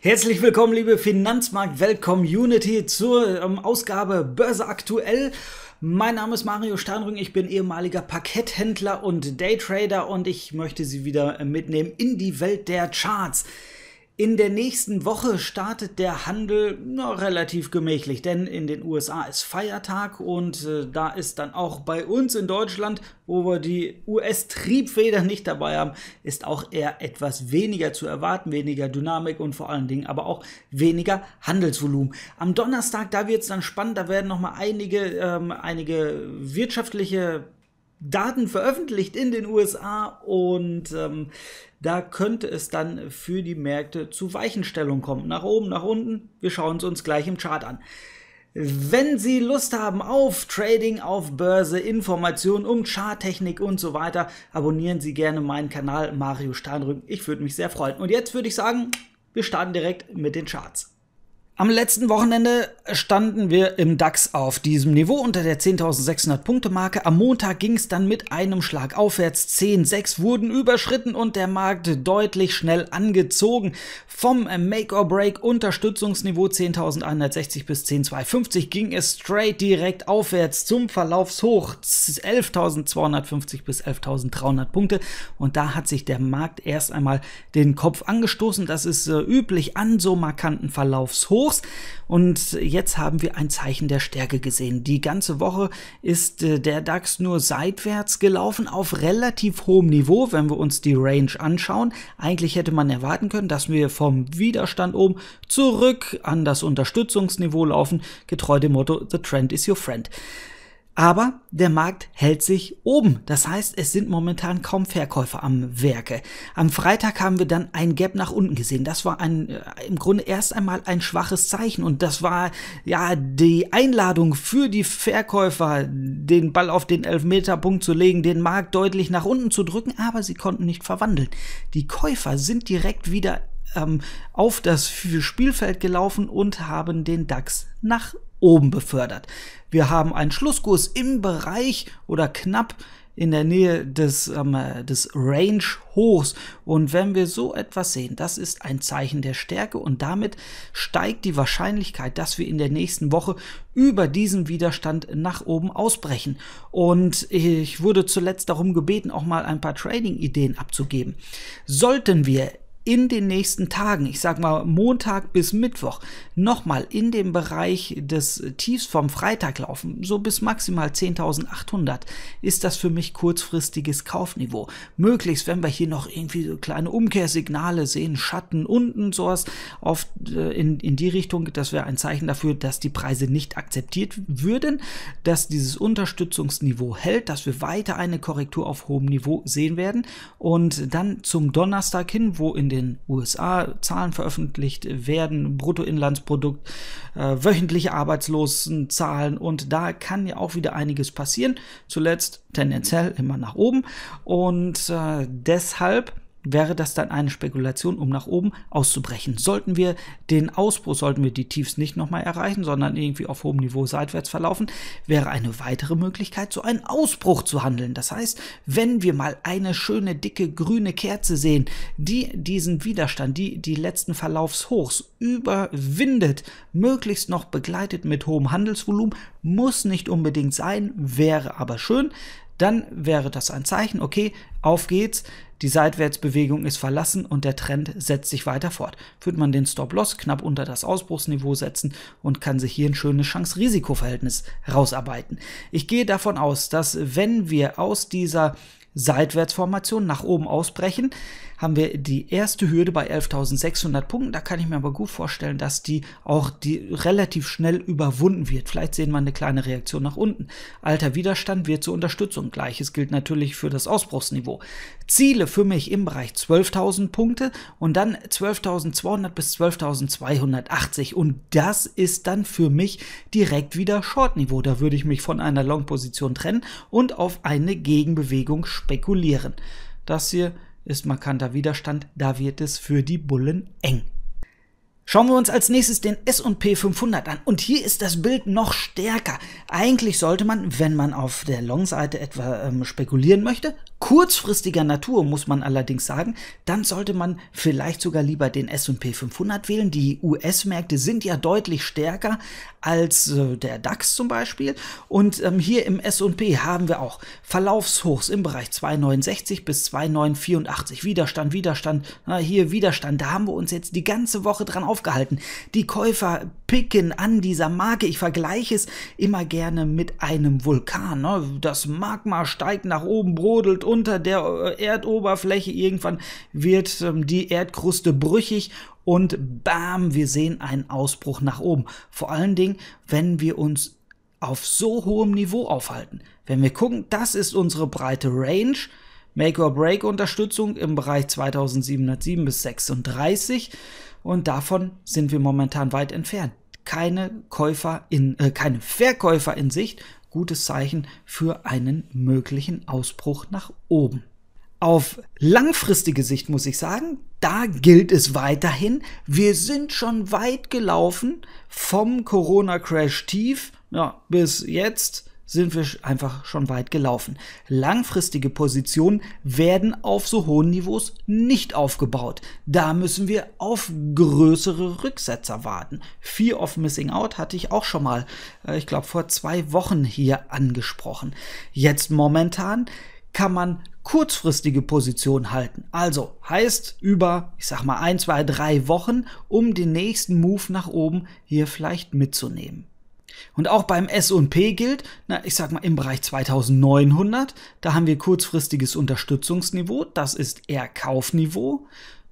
Herzlich willkommen, liebe Finanzmarkt-Welt-Community, zur ähm, Ausgabe Börse aktuell. Mein Name ist Mario Steinrüng, ich bin ehemaliger Parketthändler und Daytrader und ich möchte Sie wieder äh, mitnehmen in die Welt der Charts. In der nächsten Woche startet der Handel na, relativ gemächlich, denn in den USA ist Feiertag und äh, da ist dann auch bei uns in Deutschland, wo wir die US-Triebfeder nicht dabei haben, ist auch eher etwas weniger zu erwarten, weniger Dynamik und vor allen Dingen aber auch weniger Handelsvolumen. Am Donnerstag, da wird es dann spannend, da werden nochmal einige, ähm, einige wirtschaftliche Daten veröffentlicht in den USA und ähm, da könnte es dann für die Märkte zu Weichenstellungen kommen. Nach oben, nach unten. Wir schauen es uns gleich im Chart an. Wenn Sie Lust haben auf Trading, auf Börse, Informationen um Charttechnik und so weiter, abonnieren Sie gerne meinen Kanal Mario Steinrück. Ich würde mich sehr freuen. Und jetzt würde ich sagen, wir starten direkt mit den Charts. Am letzten Wochenende standen wir im DAX auf diesem Niveau unter der 10.600 Punkte Marke. Am Montag ging es dann mit einem Schlag aufwärts. 10,6 wurden überschritten und der Markt deutlich schnell angezogen. Vom Make-or-Break Unterstützungsniveau 10.160 bis 10.250 ging es straight direkt aufwärts zum Verlaufshoch 11.250 bis 11.300 Punkte. Und da hat sich der Markt erst einmal den Kopf angestoßen. Das ist äh, üblich an so markanten Verlaufshoch. Hochs. Und jetzt haben wir ein Zeichen der Stärke gesehen. Die ganze Woche ist äh, der DAX nur seitwärts gelaufen auf relativ hohem Niveau, wenn wir uns die Range anschauen. Eigentlich hätte man erwarten können, dass wir vom Widerstand oben zurück an das Unterstützungsniveau laufen, getreu dem Motto The Trend is your friend. Aber der Markt hält sich oben. Das heißt, es sind momentan kaum Verkäufer am Werke. Am Freitag haben wir dann ein Gap nach unten gesehen. Das war ein, äh, im Grunde erst einmal ein schwaches Zeichen und das war ja die Einladung für die Verkäufer, den Ball auf den Elfmeterpunkt zu legen, den Markt deutlich nach unten zu drücken, aber sie konnten nicht verwandeln. Die Käufer sind direkt wieder ähm, auf das Spielfeld gelaufen und haben den DAX nach oben befördert. Wir haben einen Schlusskurs im Bereich oder knapp in der Nähe des, ähm, äh, des Range Hochs. Und wenn wir so etwas sehen, das ist ein Zeichen der Stärke und damit steigt die Wahrscheinlichkeit, dass wir in der nächsten Woche über diesen Widerstand nach oben ausbrechen. Und ich wurde zuletzt darum gebeten, auch mal ein paar Trading-Ideen abzugeben. Sollten wir in den nächsten Tagen, ich sag mal Montag bis Mittwoch, nochmal in dem Bereich des Tiefs vom Freitag laufen, so bis maximal 10.800, ist das für mich kurzfristiges Kaufniveau. Möglichst, wenn wir hier noch irgendwie so kleine Umkehrsignale sehen, Schatten unten, sowas, oft äh, in, in die Richtung, das wäre ein Zeichen dafür, dass die Preise nicht akzeptiert würden, dass dieses Unterstützungsniveau hält, dass wir weiter eine Korrektur auf hohem Niveau sehen werden und dann zum Donnerstag hin, wo in den den USA, Zahlen veröffentlicht werden, Bruttoinlandsprodukt, äh, wöchentliche Arbeitslosenzahlen und da kann ja auch wieder einiges passieren. Zuletzt tendenziell immer nach oben und äh, deshalb wäre das dann eine Spekulation, um nach oben auszubrechen. Sollten wir den Ausbruch, sollten wir die Tiefs nicht nochmal erreichen, sondern irgendwie auf hohem Niveau seitwärts verlaufen, wäre eine weitere Möglichkeit, so einen Ausbruch zu handeln. Das heißt, wenn wir mal eine schöne, dicke, grüne Kerze sehen, die diesen Widerstand, die die letzten Verlaufshochs überwindet, möglichst noch begleitet mit hohem Handelsvolumen, muss nicht unbedingt sein, wäre aber schön, dann wäre das ein Zeichen, okay, auf geht's. Die Seitwärtsbewegung ist verlassen und der Trend setzt sich weiter fort. Wird man den Stop-Loss knapp unter das Ausbruchsniveau setzen und kann sich hier ein schönes Chance-Risiko-Verhältnis rausarbeiten. Ich gehe davon aus, dass wenn wir aus dieser Seitwärtsformation nach oben ausbrechen, haben wir die erste Hürde bei 11.600 Punkten. Da kann ich mir aber gut vorstellen, dass die auch die relativ schnell überwunden wird. Vielleicht sehen wir eine kleine Reaktion nach unten. Alter Widerstand wird zur Unterstützung. Gleiches gilt natürlich für das Ausbruchsniveau. Ziele für mich im Bereich 12.000 Punkte und dann 12.200 bis 12.280. Und das ist dann für mich direkt wieder Short-Niveau. Da würde ich mich von einer Long-Position trennen und auf eine Gegenbewegung spekulieren. Das hier ist markanter Widerstand, da wird es für die Bullen eng. Schauen wir uns als nächstes den S&P 500 an und hier ist das Bild noch stärker. Eigentlich sollte man, wenn man auf der Long-Seite etwa ähm, spekulieren möchte, kurzfristiger Natur, muss man allerdings sagen, dann sollte man vielleicht sogar lieber den S&P 500 wählen. Die US-Märkte sind ja deutlich stärker als äh, der DAX zum Beispiel. Und ähm, hier im S&P haben wir auch Verlaufshochs im Bereich 2,69 bis 2,984. Widerstand, Widerstand, na, hier Widerstand. Da haben wir uns jetzt die ganze Woche dran aufgehalten. Die Käufer picken an dieser Marke. Ich vergleiche es immer gerne mit einem Vulkan. Ne? Das Magma steigt nach oben, brodelt unter der äh, Erdoberfläche. Irgendwann wird ähm, die Erdkruste brüchig und bam, wir sehen einen Ausbruch nach oben. Vor allen Dingen, wenn wir uns auf so hohem Niveau aufhalten. Wenn wir gucken, das ist unsere breite Range, Make-or-Break-Unterstützung im Bereich 2707 bis 36 und davon sind wir momentan weit entfernt. Keine Käufer in, äh, keine Verkäufer in Sicht. Gutes Zeichen für einen möglichen Ausbruch nach oben. Auf langfristige Sicht muss ich sagen, da gilt es weiterhin. Wir sind schon weit gelaufen vom Corona-Crash-Tief ja, bis jetzt sind wir einfach schon weit gelaufen. Langfristige Positionen werden auf so hohen Niveaus nicht aufgebaut. Da müssen wir auf größere Rücksetzer warten. Fear of Missing Out hatte ich auch schon mal, äh, ich glaube, vor zwei Wochen hier angesprochen. Jetzt momentan kann man kurzfristige Positionen halten. Also heißt über, ich sag mal, ein, zwei, drei Wochen, um den nächsten Move nach oben hier vielleicht mitzunehmen. Und auch beim S&P gilt, na, ich sag mal im Bereich 2900, da haben wir kurzfristiges Unterstützungsniveau, das ist eher Kaufniveau.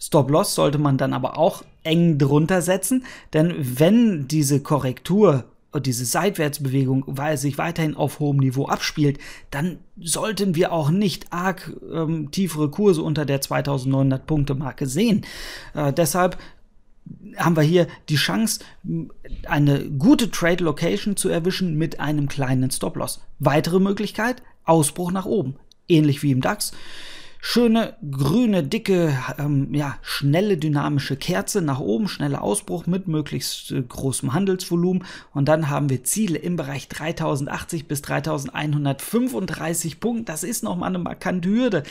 Stop-Loss sollte man dann aber auch eng drunter setzen, denn wenn diese Korrektur diese Seitwärtsbewegung weil sich weiterhin auf hohem Niveau abspielt, dann sollten wir auch nicht arg ähm, tiefere Kurse unter der 2900 Punkte Marke sehen. Äh, deshalb haben wir hier die Chance, eine gute Trade Location zu erwischen mit einem kleinen Stop-Loss. Weitere Möglichkeit, Ausbruch nach oben, ähnlich wie im DAX. Schöne, grüne, dicke, ähm, ja, schnelle, dynamische Kerze nach oben, schneller Ausbruch mit möglichst äh, großem Handelsvolumen. Und dann haben wir Ziele im Bereich 3080 bis 3135 Punkte Das ist nochmal eine markante Hürde.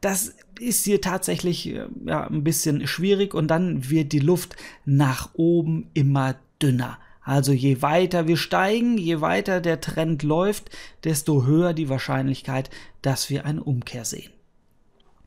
Das ist hier tatsächlich äh, ja, ein bisschen schwierig und dann wird die Luft nach oben immer dünner. Also je weiter wir steigen, je weiter der Trend läuft, desto höher die Wahrscheinlichkeit, dass wir eine Umkehr sehen.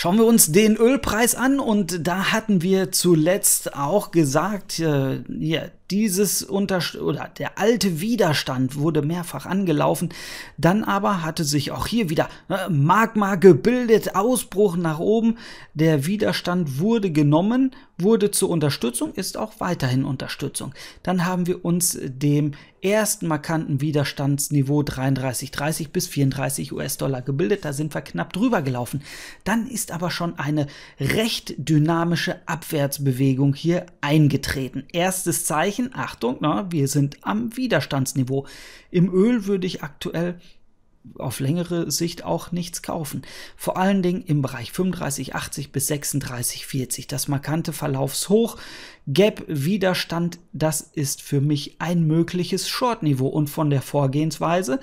Schauen wir uns den Ölpreis an und da hatten wir zuletzt auch gesagt, äh, ja, dieses Unterst oder der alte Widerstand wurde mehrfach angelaufen, dann aber hatte sich auch hier wieder äh, Magma gebildet, Ausbruch nach oben. Der Widerstand wurde genommen, wurde zur Unterstützung, ist auch weiterhin Unterstützung. Dann haben wir uns dem ersten markanten Widerstandsniveau 33,30 bis 34 US-Dollar gebildet, da sind wir knapp drüber gelaufen. Dann ist ist aber schon eine recht dynamische Abwärtsbewegung hier eingetreten. Erstes Zeichen, Achtung, na, wir sind am Widerstandsniveau. Im Öl würde ich aktuell auf längere Sicht auch nichts kaufen. Vor allen Dingen im Bereich 35,80 bis 36,40. Das markante Verlaufshoch, Gap, Widerstand, das ist für mich ein mögliches Short-Niveau. Und von der Vorgehensweise,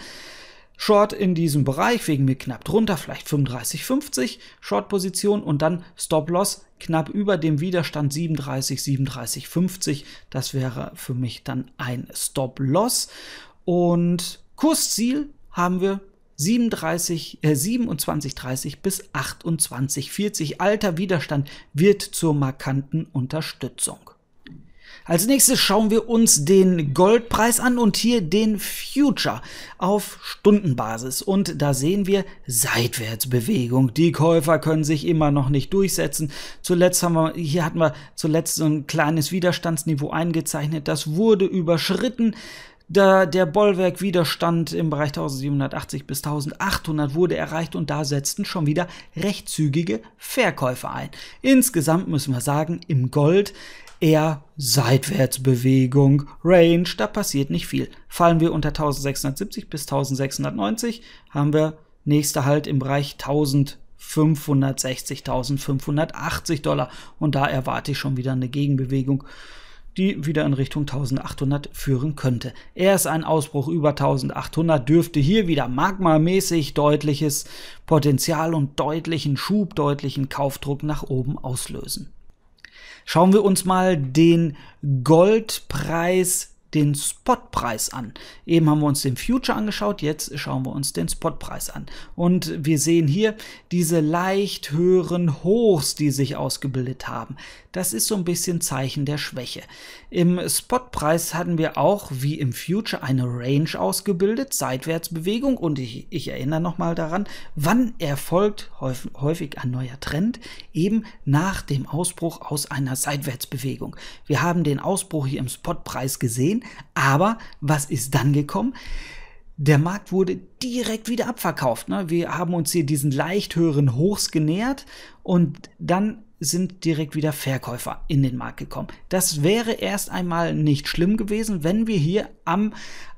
Short in diesem Bereich, wegen mir knapp drunter, vielleicht 35, 50 Short-Position und dann Stop-Loss knapp über dem Widerstand 37, 37, 50. Das wäre für mich dann ein Stop-Loss. Und Kursziel haben wir 37, äh, 27, 30 bis 28, 40. Alter Widerstand wird zur markanten Unterstützung. Als nächstes schauen wir uns den Goldpreis an und hier den Future auf Stundenbasis. Und da sehen wir Seitwärtsbewegung. Die Käufer können sich immer noch nicht durchsetzen. Zuletzt haben wir, hier hatten wir zuletzt so ein kleines Widerstandsniveau eingezeichnet. Das wurde überschritten. Da der Bollwerkwiderstand im Bereich 1780 bis 1800 wurde erreicht und da setzten schon wieder recht zügige Verkäufe ein. Insgesamt müssen wir sagen, im Gold eher Seitwärtsbewegung, Range, da passiert nicht viel. Fallen wir unter 1670 bis 1690, haben wir nächster Halt im Bereich 1560, 1580 Dollar und da erwarte ich schon wieder eine Gegenbewegung die wieder in Richtung 1800 führen könnte. Erst ein Ausbruch über 1800 dürfte hier wieder magmamäßig deutliches Potenzial und deutlichen Schub, deutlichen Kaufdruck nach oben auslösen. Schauen wir uns mal den Goldpreis den Spotpreis an. Eben haben wir uns den Future angeschaut, jetzt schauen wir uns den Spotpreis an. Und wir sehen hier diese leicht höheren Hochs, die sich ausgebildet haben. Das ist so ein bisschen Zeichen der Schwäche. Im Spotpreis hatten wir auch wie im Future eine Range ausgebildet, Seitwärtsbewegung und ich, ich erinnere nochmal daran, wann erfolgt häufig, häufig ein neuer Trend? Eben nach dem Ausbruch aus einer Seitwärtsbewegung. Wir haben den Ausbruch hier im Spotpreis gesehen aber was ist dann gekommen? Der Markt wurde direkt wieder abverkauft. Ne? Wir haben uns hier diesen leicht höheren Hochs genähert und dann sind direkt wieder Verkäufer in den Markt gekommen. Das wäre erst einmal nicht schlimm gewesen, wenn wir hier am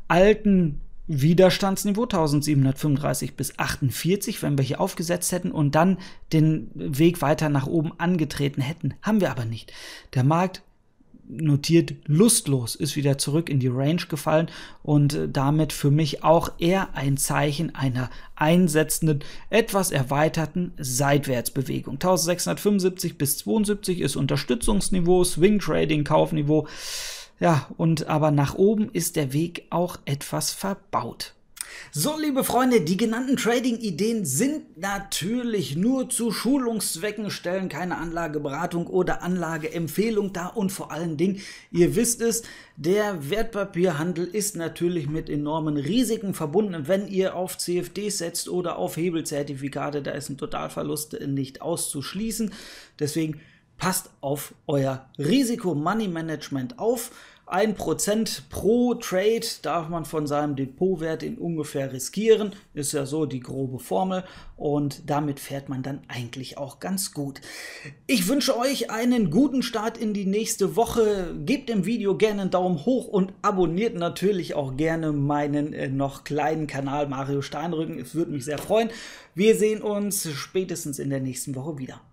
alten Widerstandsniveau 1735 bis 48, wenn wir hier aufgesetzt hätten und dann den Weg weiter nach oben angetreten hätten. Haben wir aber nicht. Der Markt notiert lustlos, ist wieder zurück in die Range gefallen und äh, damit für mich auch eher ein Zeichen einer einsetzenden, etwas erweiterten Seitwärtsbewegung. 1675 bis 72 ist Unterstützungsniveau, Swing Trading, Kaufniveau. Ja, und aber nach oben ist der Weg auch etwas verbaut. So, liebe Freunde, die genannten Trading-Ideen sind natürlich nur zu Schulungszwecken, stellen keine Anlageberatung oder Anlageempfehlung dar und vor allen Dingen, ihr wisst es, der Wertpapierhandel ist natürlich mit enormen Risiken verbunden. Wenn ihr auf CFD setzt oder auf Hebelzertifikate, da ist ein Totalverlust nicht auszuschließen. Deswegen passt auf euer Risiko-Money-Management auf. 1% pro Trade darf man von seinem Depotwert in ungefähr riskieren. Ist ja so die grobe Formel. Und damit fährt man dann eigentlich auch ganz gut. Ich wünsche euch einen guten Start in die nächste Woche. Gebt dem Video gerne einen Daumen hoch und abonniert natürlich auch gerne meinen äh, noch kleinen Kanal Mario Steinrücken. Es würde mich sehr freuen. Wir sehen uns spätestens in der nächsten Woche wieder.